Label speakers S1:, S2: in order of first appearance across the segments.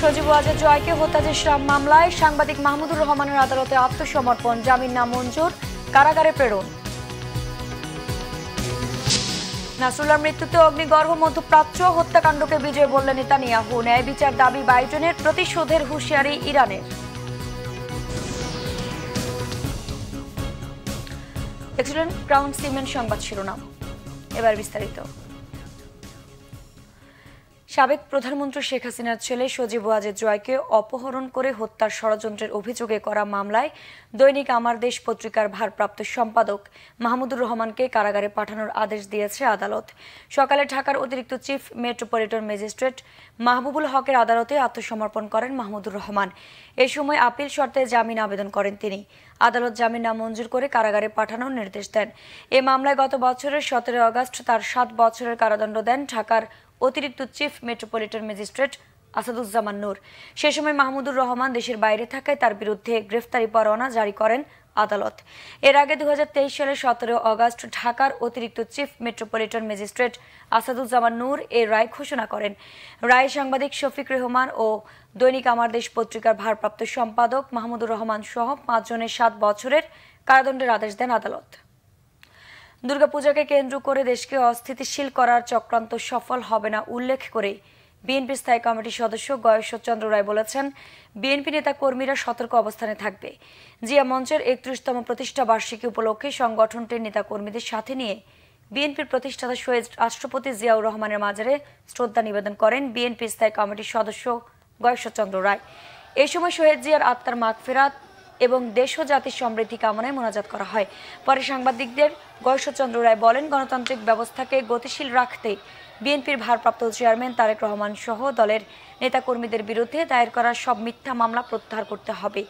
S1: সজীব ওয়াজের জয়কে হত্যাচেষ্টা মামলায় সাংবাদিক মাহমুদুর রহমানের আদালতে আত্মসমর্পণ জামিন না মঞ্জুর কারাগারে প্রেরণ নাসরুল্লাহ মৃত্যুতে অগ্নিগর্ভ মধ্যপ্রাচ্য হত্যাকাণ্ডকে বিজয় বললেন নেতানিয়াহু ন্যায় বিচার দাবি বাইজনের প্রতিশোধের হুঁশিয়ারি ইরানের এক্সিডেন্ট ক্রাউন সিমেন্ট সংবাদ শিরোনাম এবার বিস্তারিত সাবেক প্রধানমন্ত্রী শেখ হাসিনার ছেলে সজীব ওয়াজেদ জয়কে অপহরণ করে হত্যার ষড়যন্ত্রের অভিযোগে করা মামলায় দৈনিক আমার দেশ পত্রিকার ভারপ্রাপ্ত সম্পাদক মাহমুদুর রহমানকে কারাগারে পাঠানোর আদেশ দিয়েছে আদালত সকালে ঢাকার অতিরিক্ত চিফ মেট্রোপলিটন ম্যাজিস্ট্রেট মাহবুবুল হকের আদালতে আত্মসমর্পণ করেন মাহমুদুর রহমান এ সময় আপিল শর্তে জামিন আবেদন করেন তিনি আদালত জামিন নামঞ্জুর করে কারাগারে পাঠানোর নির্দেশ দেন এ মামলায় গত বছরের সতেরো আগস্ট তার সাত বছরের কারাদণ্ড দেন ঢাকার অতিরিক্ত chief metropolitan magistrate Asaduzzaman Nur সে সময় মাহমুদুর রহমান দেশের বাইরে থাকায় তার বিরুদ্ধে গ্রেফতারি পরোয়ানা জারি করেন আদালত এর আগে দু সালের সতেরো অগাস্ট ঢাকার অতিরিক্ত chief metropolitan magistrate Asaduzzaman Nur এ রায় ঘোষণা করেন রায় সাংবাদিক শফিক রেহমান ও দৈনিক আমার দেশ পত্রিকার ভারপ্রাপ্ত সম্পাদক মাহমুদুর রহমান সহ পাঁচজনের সাত বছরের কারাদণ্ডের আদেশ দেন আদালত দুর্গাপূজাকে কেন্দ্র করে দেশকে অস্থিতিশীল করার চক্রান্ত সফল হবে না উল্লেখ করে বিএনপি স্থায়ী কমিটির সদস্য গয়েশ্বরচন্দ্র রায় বলেছেন বিএনপি নেতা কর্মীরা সতর্ক অবস্থানে থাকবে জিয়া মঞ্চের একত্রিশতম প্রতিষ্ঠা বার্ষিকী উপলক্ষে সংগঠনটির নেতা কর্মীদের সাথে নিয়ে বিএনপির প্রতিষ্ঠাতা শহীদ রাষ্ট্রপতি জিয়াউর রহমানের মাজারে শ্রদ্ধা নিবেদন করেন বিএনপি স্থায়ী কমিটির সদস্য গয়েশ্বরচন্দ্র রায় এ সময় সৈয়দ জিয়ার আত্মার মাগফেরাত এবং দেশ ও জাতির সমৃদ্ধি কামনায় মোনাজাত করা হয় পরে সাংবাদিকদের গয়েশচন্দ্র রায় বলেন গণতান্ত্রিক ব্যবস্থাকে গতিশীল রাখতে বিএনপির ভারপ্রাপ্ত চেয়ারম্যান তারেক রহমান সহ দলের নেতাকর্মীদের বিরুদ্ধে দায়ের করা সব মিথ্যা মামলা প্রত্যাহার করতে হবে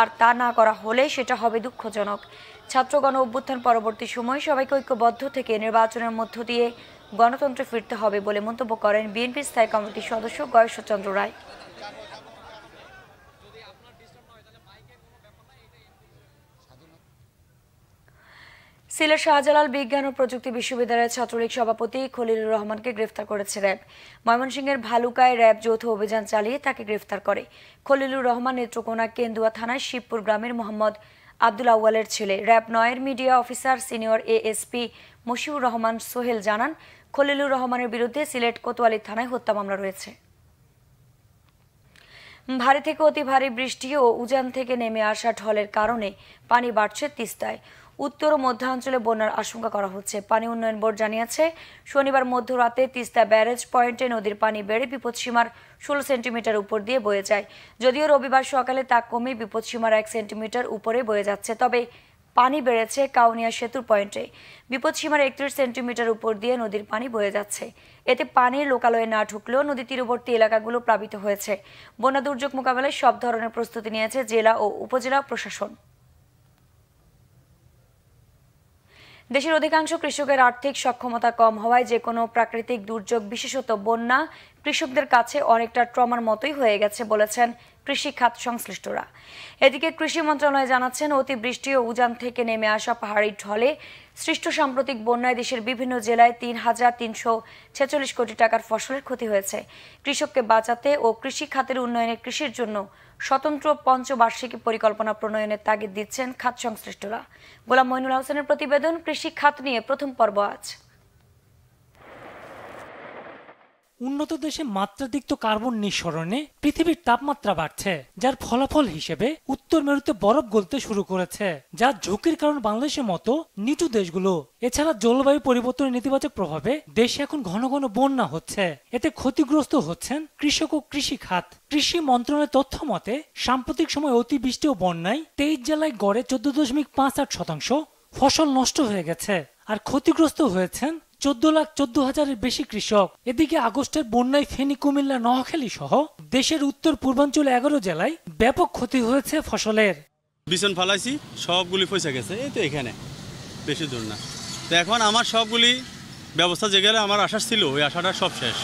S1: আর তা না করা হলে সেটা হবে দুঃখজনক ছাত্রগণ অভ্যুত্থান পরবর্তী সময়ে সবাইকে ঐক্যবদ্ধ থেকে নির্বাচনের মধ্য দিয়ে গণতন্ত্রে ফিরতে হবে বলে মন্তব্য করেন বিএনপির স্থায়ী কমিটির সদস্য গয়েশচন্দ্র রায় সিলেট শাহজালাল বিজ্ঞান ও প্রযুক্তি বিশ্ববিদ্যালয়ের ছাত্রলীগ সভাপতি খলিলুর রহমানকে গ্রেফতার করেছে র্যাব ময়মনসিংহের ভালুকায় র্যাব যৌথ অভিযান চালিয়ে তাকে গ্রেফতার করে খলিলুর রহমান নেত্রকোনা কেন্দুয়া থানার শিবপুর গ্রামের মোহাম্মদ আব্দুল আউ্বালের ছেলে র্যাব নয়ের media officer senior ASP Mashiur Rahman Sohel জানান খলিলুর রহমানের বিরুদ্ধে সিলেট কোতোয়ালি থানায় হত্যা মামলা রয়েছে ভারী থেকে অতি ভারী বৃষ্টি ও উজান থেকে নেমে আসা ঢলের কারণে পানি বাড়ছে তিস্তায় উত্তর ও মধ্যাঞ্চলে বন্যার আশঙ্কা করা হচ্ছে পানি উন্নয়ন বোর্ড জানিয়েছে শনিবার মধ্যরাতে তিস্তা ব্যারেজ পয়েন্টে নদীর পানি বেড়ে বিপদসীমার ষোলো সেন্টিমিটার উপর দিয়ে বয়ে যায় যদিও রবিবার সকালে তা কমে বিপদসীমার এক সেন্টিমিটার উপরে বয়ে যাচ্ছে তবে পানি বেড়েছে কাউনিয়া সেতুর পয়েন্টে বিপদসীমার একত্রিশ সেন্টিমিটার উপর দিয়ে নদীর পানি বয়ে যাচ্ছে এতে পানি লোকালয়ে না ঢুকলেও নদী তীরবর্তী এলাকাগুলো প্লাবিত হয়েছে বন্যা দুর্যোগ মোকাবেলায় সব ধরনের প্রস্তুতি নিয়েছে জেলা ও উপজেলা প্রশাসন দেশের অধিকাংশ কৃষকের আর্থিক সক্ষমতা কম হওয়ায় যে কোনো প্রাকৃতিক দুর্যোগ বিশেষত বন্যা কৃষকদের কাছে অনেকটা ট্রমার মতোই হয়ে গেছে বলেছেন কৃষি খাত সংশ্লিষ্টরা এদিকে কৃষি মন্ত্রণালয় জানাচ্ছেন অতিবৃষ্টি ও উজান থেকে নেমে আসা পাহাড়ি ঢলে সৃষ্ট সাম্প্রতিক বন্যায় দেশের বিভিন্ন জেলায় তিন হাজার তিনশো ছেচল্লিশ কোটি টাকার ফসলের ক্ষতি হয়েছে কৃষককে বাঁচাতে ও কৃষি খাতের উন্নয়নে কৃষির জন্য স্বতন্ত্র পঞ্চবার্ষিকী পরিকল্পনা প্রণয়নের তাগিদ দিচ্ছেন খাত সংশ্লিষ্টরা গোলাম মইনুল হোসেনের প্রতিবেদন কৃষি খাত নিয়ে প্রথম পর্ব আজ
S2: উন্নত দেশে মাত্রাতিরিক্ত কার্বন নিঃসরণে পৃথিবীর তাপমাত্রা বাড়ছে যার ফলাফল হিসেবে উত্তর মেরুতে বরফ গলতে শুরু করেছে যা ঝুঁকির কারণ বাংলাদেশের মতো নিচু দেশগুলো এছাড়া জলবায়ু পরিবর্তনের নেতিবাচক প্রভাবে দেশে এখন ঘন ঘন বন্যা হচ্ছে এতে ক্ষতিগ্রস্ত হচ্ছেন কৃষক ও কৃষি খাত কৃষি মন্ত্রণালয়ের তথ্য মতে সাম্প্রতিক সময় অতিবৃষ্টি ও বন্যায় তেইশ জেলায় গড়ে চোদ্দ দশমিক পাঁচ আট শতাংশ ফসল নষ্ট হয়ে গেছে আর ক্ষতিগ্রস্ত হয়েছেন চোদ্দ লাখ চোদ্দ হাজারের বেশি কৃষক এদিকে আগস্টের বন্যায় ফেনী কুমিল্লা নোয়াখালী সহ দেশের উত্তর পূর্বাঞ্চল এগারো জেলায় ব্যাপক ক্ষতি হয়েছে ফসলের
S3: বিছন ফালাইছি সবগুলি পয়সা গেছে এই তো এখানে বেশি দূর না তো এখন আমার সবগুলি ব্যবস্থা যে গেলে আমার আশা ছিল ওই আশাটা সব শেষ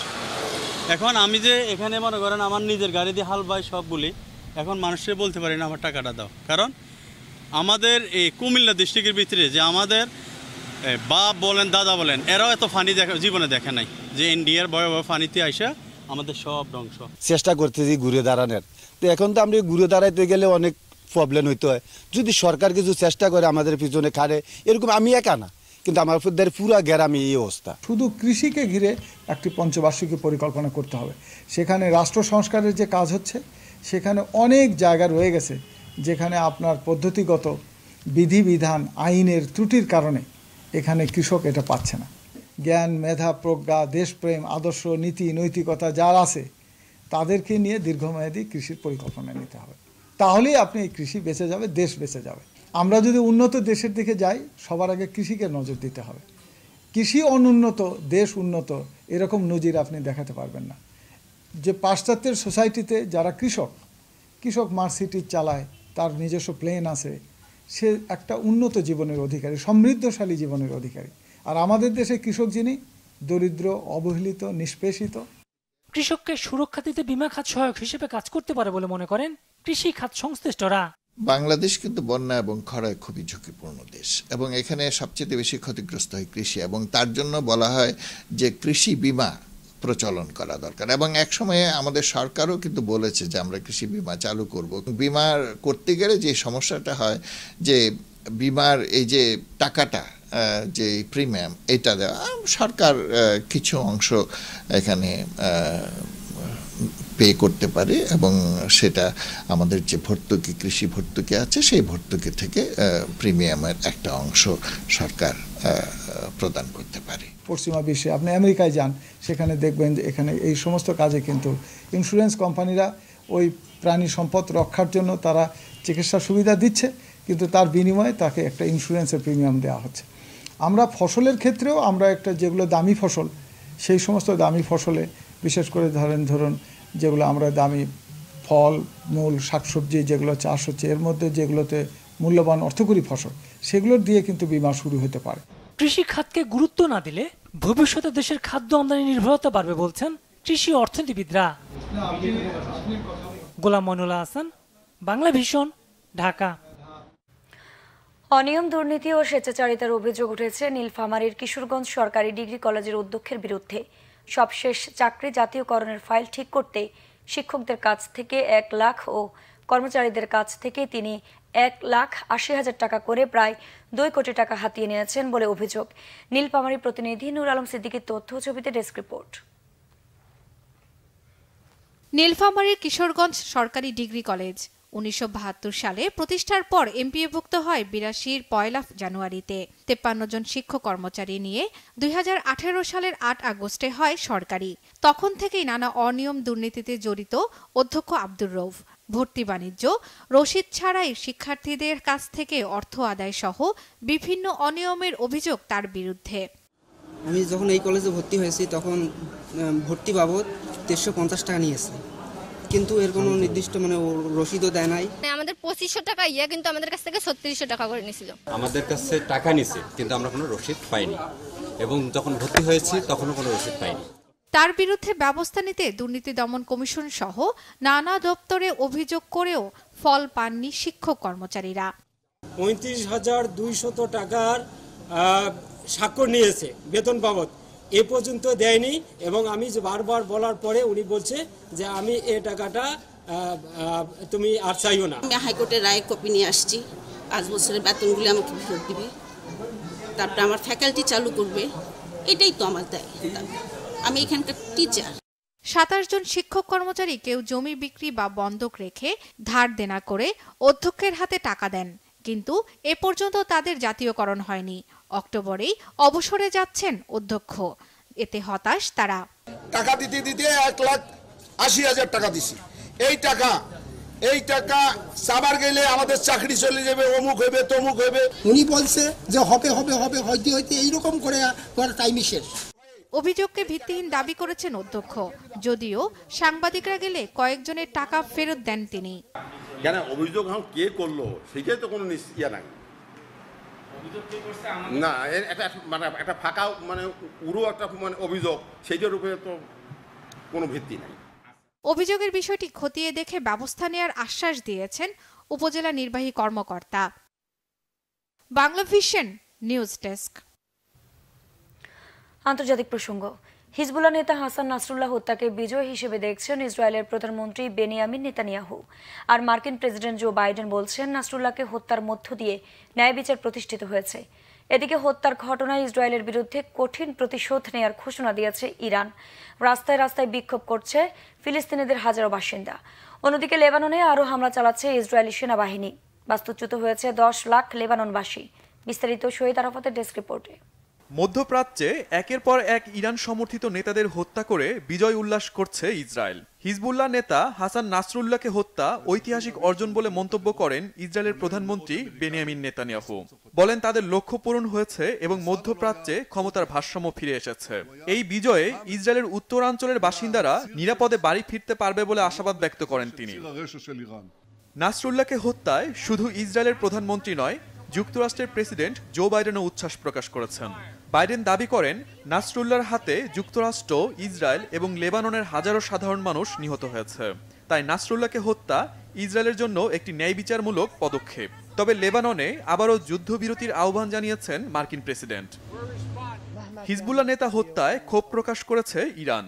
S3: এখন আমি যে এখানে মনে করেন আমার নিজের গাড়ি দিয়ে হাল বাই সবগুলি এখন মানুষকে বলতে পারি না আমার টাকাটা দাও কারণ আমাদের এই কুমিল্লা ডিস্ট্রিক্টের ভিতরে যে আমাদের বাপ বলেন দাদা বলেন এরাও এত ফানি দেখা জীবনে দেখে নাই যে ইন্ডিয়ার বয় বয় ফানিতে আইসে আমাদের সব ধ্বংস চেষ্টা করতেছি ঘুরে দাঁড়ানোর তো এখন তো আমরা ঘুরে দাঁড়াইতে গেলে অনেক প্রবলেম হইতে হয় যদি সরকার কিছু চেষ্টা করে আমাদের পিছনে খাড়ে এরকম আমি একা না কিন্তু আমার পুরো গ্রামে এই অবস্থা শুধু কৃষিকে ঘিরে একটি পঞ্চবার্ষিকী পরিকল্পনা করতে হবে সেখানে রাষ্ট্র সংস্কারের যে কাজ হচ্ছে সেখানে অনেক জায়গা রয়ে গেছে যেখানে আপনার পদ্ধতিগত বিধিবিধান আইনের ত্রুটির কারণে এখানে কৃষক এটা পাচ্ছে না জ্ঞান মেধা প্রজ্ঞা দেশপ্রেম আদর্শ নীতি নৈতিকতা যার আছে তাদেরকে নিয়ে দীর্ঘমেয়াদী কৃষির পরিকল্পনা নিতে হবে তাহলেই আপনি এই কৃষি বেঁচে যাবে দেশ বেঁচে যাবে আমরা যদি উন্নত দেশের দিকে যাই সবার আগে কৃষিকে নজর দিতে হবে কৃষি অনুন্নত দেশ উন্নত এরকম নজির আপনি দেখাতে পারবেন না যে পাশ্চাত্যের সোসাইটিতে যারা কৃষক কৃষক মার্সিটি চালায় তার নিজস্ব প্লেন আছে সে একটা উন্নত জীবনের অধিকারী সমৃদ্ধশালী জীবনের অধিকারী আর আমাদের দেশে কৃষক যিনি দরিদ্র অবহেলিত নিষ্পেষিত
S2: কৃষককে সুরক্ষা দিতে বিমা খাত সহায়ক হিসেবে কাজ করতে পারে বলে মনে করেন কৃষি খাত সংশ্লিষ্টরা
S3: বাংলাদেশ কিন্তু বন্যা এবং খরায় খুবই ঝুঁকিপূর্ণ দেশ এবং এখানে সবচেয়ে বেশি ক্ষতিগ্রস্ত হয় কৃষি এবং তার জন্য বলা হয় যে কৃষি বিমা প্রচলন করা দরকার এবং এক সময়ে আমাদের সরকারও কিন্তু বলেছে যে আমরা কৃষি বিমা চালু করব বিমা করতে গেলে যে সমস্যাটা হয় যে বিমার এই যে টাকাটা যে প্রিমিয়াম এটা দেওয়া সরকার কিছু অংশ এখানে পে করতে পারে এবং সেটা আমাদের যে ভর্তুকি কৃষি ভর্তুকি আছে সেই ভর্তুকি থেকে প্রিমিয়ামের একটা অংশ সরকার প্রদান করতে পারে পশ্চিমা বিশ্বে আপনি আমেরিকায় যান সেখানে দেখবেন যে এখানে এই সমস্ত কাজে কিন্তু ইন্স্যুরেন্স কোম্পানিরা ওই প্রাণী সম্পদ রক্ষার জন্য তারা চিকিৎসা সুবিধা দিচ্ছে কিন্তু তার বিনিময়ে তাকে একটা ইন্স্যুরেন্সের প্রিমিয়াম দেওয়া হচ্ছে আমরা ফসলের ক্ষেত্রেও আমরা একটা যেগুলো দামি ফসল সেই সমস্ত দামি ফসলে বিশেষ করে ধরেন ধরুন যেগুলো আমরা দামি ফল মূল শাকসবজি যেগুলো চাষ হচ্ছে এর মধ্যে যেগুলোতে মূল্যবান অর্থকরী ফসল সেগুলোর দিয়ে কিন্তু বিমা শুরু হতে পারে
S2: কৃষি খাতকে গুরুত্ব না দিলে ভবিষ্যতে দেশের খাদ্য আমদানি নির্ভরতা বাড়বে বলছেন কৃষি অর্থনীতিবিদরা গোলাম মনুল্লাহ হাসান বাংলা ভীষণ ঢাকা
S1: অনিয়ম দুর্নীতি ও স্বেচ্ছাচারিতার অভিযোগ উঠেছে নীলফামারীর কিশোরগঞ্জ সরকারি ডিগ্রি কলেজের অধ্যক্ষের বিরুদ্ধে সবশেষ চাকরি জাতীয়করণের ফাইল ঠিক করতে শিক্ষকদের কাছ থেকে এক লাখ ও কর্মচারীদের কাছ থেকে তিনি এক লাখ আশি হাজার টাকা করে প্রায় দুই কোটি টাকা হাতিয়ে নিয়েছেন বলে অভিযোগ নীলপামারী প্রতিনিধি নুর আলম সিদ্দিকের তথ্য ছবিতে ডেস্ক রিপোর্ট
S4: নীলফামারীর কিশোরগঞ্জ সরকারি ডিগ্রি কলেজ উনিশশো সালে প্রতিষ্ঠার পর এমপিএভুক্ত হয় বিরাশির পয়লা জানুয়ারিতে তেপ্পান্ন জন শিক্ষক কর্মচারী নিয়ে দুই সালের আট আগস্টে হয় সরকারি তখন থেকেই নানা অনিয়ম দুর্নীতিতে জড়িত অধ্যক্ষ আব্দুর রৌফ ভর্তি বাণিজ্য রশিদ ছাড়াই শিক্ষার্থীদের কাছ থেকে অর্থ আদায় সহ বিভিন্ন অনিয়মের অভিযোগ তার বিরুদ্ধে
S2: আমি যখন এই কলেজে ভর্তি হয়েছি তখন ভর্তি বাবদ দেড়শো পঞ্চাশ টাকা নিয়েছে কিন্তু এর কোনো নির্দিষ্ট মানে রসিদও দেয় নাই
S4: মানে আমাদের পঁচিশশো টাকা ইয়ে কিন্তু আমাদের কাছ থেকে ছত্রিশশো টাকা করে নিয়েছিল
S2: আমাদের কাছে টাকা নিছে কিন্তু আমরা কোনো রসিদ পাইনি এবং যখন ভর্তি হয়েছি তখনও কোনো রসিদ পাইনি
S4: তার বিরুদ্ধে ব্যবস্থা নিতে দুর্নীতি দমন কমিশন সহ নানা দপ্তরে অভিযোগ করেও ফল পাননি শিক্ষক কর্মচারীরা
S2: পঁয়ত্রিশ হাজার দুইশত টাকার স্বাক্ষর নিয়েছে বেতন বাবদ এ পর্যন্ত দেয়নি এবং আমি যে বারবার বলার পরে উনি বলছে যে আমি এ টাকাটা তুমি আর চাইও না আমি
S4: হাইকোর্টের রায় কপি নিয়ে আসছি পাঁচ বছরের বেতনগুলি আমাকে ফেরত দিবে তারপরে আমার ফ্যাকাল্টি চালু করবে এটাই তো আমার দায় আমি এখানকার টিচার সাতাশ জন শিক্ষক কর্মচারী কেউ জমি বিক্রি বা বন্ধক রেখে ধার দেনা করে অধ্যক্ষের হাতে টাকা দেন কিন্তু এ পর্যন্ত তাদের জাতীয়করণ হয়নি অক্টোবরেই অবসরে যাচ্ছেন অধ্যক্ষ এতে হতাশ তারা
S3: টাকা দিতে দিতে এক লাখ আশি হাজার টাকা দিছি এই টাকা এই টাকা সাবার গেলে আমাদের চাকরি চলে যাবে অমুক হবে তমুক হবে
S2: উনি বলছে যে হবে হবে হবে হয়তো হয়তো এইরকম করে টাইম
S3: শেষ
S4: অভিযোগকে ভিত্তিহীন দাবি করেছেন অধ্যক্ষ যদিও সাংবাদিকরা গেলে কয়েকজনের টাকা ফেরত দেন তিনি
S3: কেন অভিযোগ কে করলো সেটাই তো কোনো ইয়া নাই না এটা মানে একটা ফাঁকা মানে উড়ো একটা মানে অভিযোগ যে রূপে তো কোনো ভিত্তি নাই অভিযোগের
S4: বিষয়টি খতিয়ে দেখে ব্যবস্থা নেয়ার আশ্বাস দিয়েছেন উপজেলা নির্বাহী কর্মকর্তা
S1: বাংলা ভিশন নিউজ ডেস্ক আন্তর্জাতিক প্রসঙ্গ হিজবুল্লা নেতা হাসান নাসরুল্লাহ হত্যাকে বিজয় হিসেবে দেখছেন ইসরায়েলের প্রধানমন্ত্রী বেনিয়ামিন নেতানিয়াহু আর মার্কিন প্রেসিডেন্ট জো বাইডেন বলছেন নাসরুল্লাহকে হত্যার মধ্য দিয়ে ন্যায় বিচার প্রতিষ্ঠিত হয়েছে এদিকে হত্যার ঘটনায় ইসরায়েলের বিরুদ্ধে কঠিন প্রতিশোধ নেয়ার ঘোষণা দিয়েছে ইরান রাস্তায় রাস্তায় বিক্ষোভ করছে ফিলিস্তিনিদের হাজারো বাসিন্দা অন্যদিকে লেবাননে আরও হামলা চালাচ্ছে ইসরায়েলি সেনাবাহিনী বাস্তুচ্যুত হয়েছে দশ লাখ লেবাননবাসী বিস্তারিত শহীদ আরাফাতের ডেস্ক রিপোর্টে
S5: মধ্যপ্রাচ্যে একের পর এক ইরান সমর্থিত নেতাদের হত্যা করে বিজয় উল্লাস করছে ইসরায়েল হিজবুল্লাহ নেতা হাসান নাসরুল্লাহকে হত্যা ঐতিহাসিক অর্জন বলে মন্তব্য করেন ইসরায়েলের প্রধানমন্ত্রী বেনিয়ামিন নেতানিয়াহু বলেন তাদের লক্ষ্য পূরণ হয়েছে এবং মধ্যপ্রাচ্যে ক্ষমতার ভারসাম্য ফিরে এসেছে এই বিজয়ে ইসরায়েলের উত্তরাঞ্চলের বাসিন্দারা নিরাপদে বাড়ি ফিরতে পারবে বলে আশাবাদ ব্যক্ত করেন তিনি নাসরুল্লাহকে হত্যায় শুধু ইসরায়েলের প্রধানমন্ত্রী নয় যুক্তরাষ্ট্রের প্রেসিডেন্ট জো বাইডেনও উচ্ছ্বাস প্রকাশ করেছেন বাইডেন দাবি করেন নাসরুল্লার হাতে যুক্তরাষ্ট্র ইসরায়েল এবং লেবাননের হাজারো সাধারণ মানুষ নিহত হয়েছে তাই নাসরুল্লাহকে হত্যা ইসরায়েলের জন্য একটি ন্যায় বিচারমূলক পদক্ষেপ তবে লেবাননে আবারও যুদ্ধবিরতির আহ্বান জানিয়েছেন মার্কিন প্রেসিডেন্ট হিজবুল্লাহ নেতা হত্যায় ক্ষোভ প্রকাশ করেছে ইরান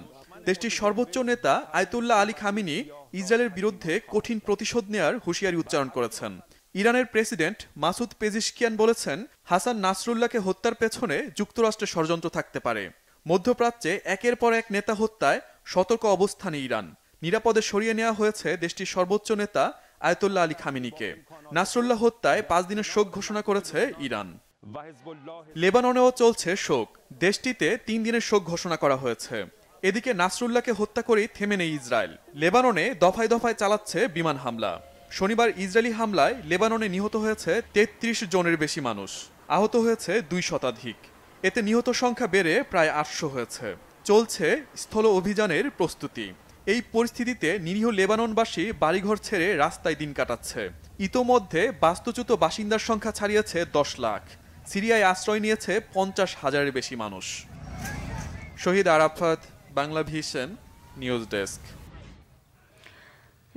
S5: দেশটির সর্বোচ্চ নেতা আয়তুল্লাহ আলী খামিনি ইসরায়েলের বিরুদ্ধে কঠিন প্রতিশোধ নেয়ার হুঁশিয়ারি উচ্চারণ করেছেন ইরানের প্রেসিডেন্ট মাসুদ পেজিশকিয়ান বলেছেন হাসান নাসরুল্লাহকে হত্যার পেছনে যুক্তরাষ্ট্রের ষড়যন্ত্র থাকতে পারে মধ্যপ্রাচ্যে একের পর এক নেতা হত্যায় সতর্ক অবস্থানে ইরান নিরাপদে সরিয়ে নেওয়া হয়েছে দেশটির সর্বোচ্চ নেতা আয়তুল্লাহ আলী খামিনিকে নাসরুল্লাহ হত্যায় পাঁচ দিনের শোক ঘোষণা করেছে ইরান লেবাননেও চলছে শোক দেশটিতে তিন দিনের শোক ঘোষণা করা হয়েছে এদিকে নাসরুল্লাহকে হত্যা করেই থেমে নেই ইসরায়েল লেবাননে দফায় দফায় চালাচ্ছে বিমান হামলা শনিবার ইসরায়েলি হামলায় লেবাননে নিহত হয়েছে ৩৩ জনের বেশি মানুষ আহত হয়েছে দুই শতাধিক এতে নিহত সংখ্যা বেড়ে প্রায় আটশো হয়েছে চলছে স্থল অভিযানের প্রস্তুতি এই পরিস্থিতিতে নিরীহ লেবাননবাসী বাড়িঘর ছেড়ে রাস্তায় দিন কাটাচ্ছে ইতোমধ্যে বাস্তুচ্যুত বাসিন্দার সংখ্যা ছাড়িয়েছে দশ লাখ সিরিয়ায় আশ্রয় নিয়েছে পঞ্চাশ হাজারের বেশি মানুষ শহীদ আরাফাত বাংলাভিশন নিউজ ডেস্ক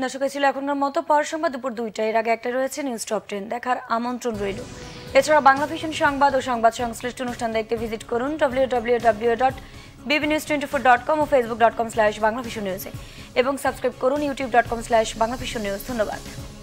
S1: দর্শক ছিল এখনকার মতো পর সংবাদ দুপুর দুইটা এর আগে একটা রয়েছে নিউজ টপ টেন দেখার আমন্ত্রণ রইল এছাড়া বাংলা ভিশন সংবাদ ও সংবাদ সংশ্লিষ্ট অনুষ্ঠান দেখতে ভিজিট করুন W W W dot BB news twenty four dot com ও Facebook dot com slash Bangla vision নিউজে এবং সাবস্ক্রাইব করুন YouTube dot com slash Bangla vision news ধন্যবাদ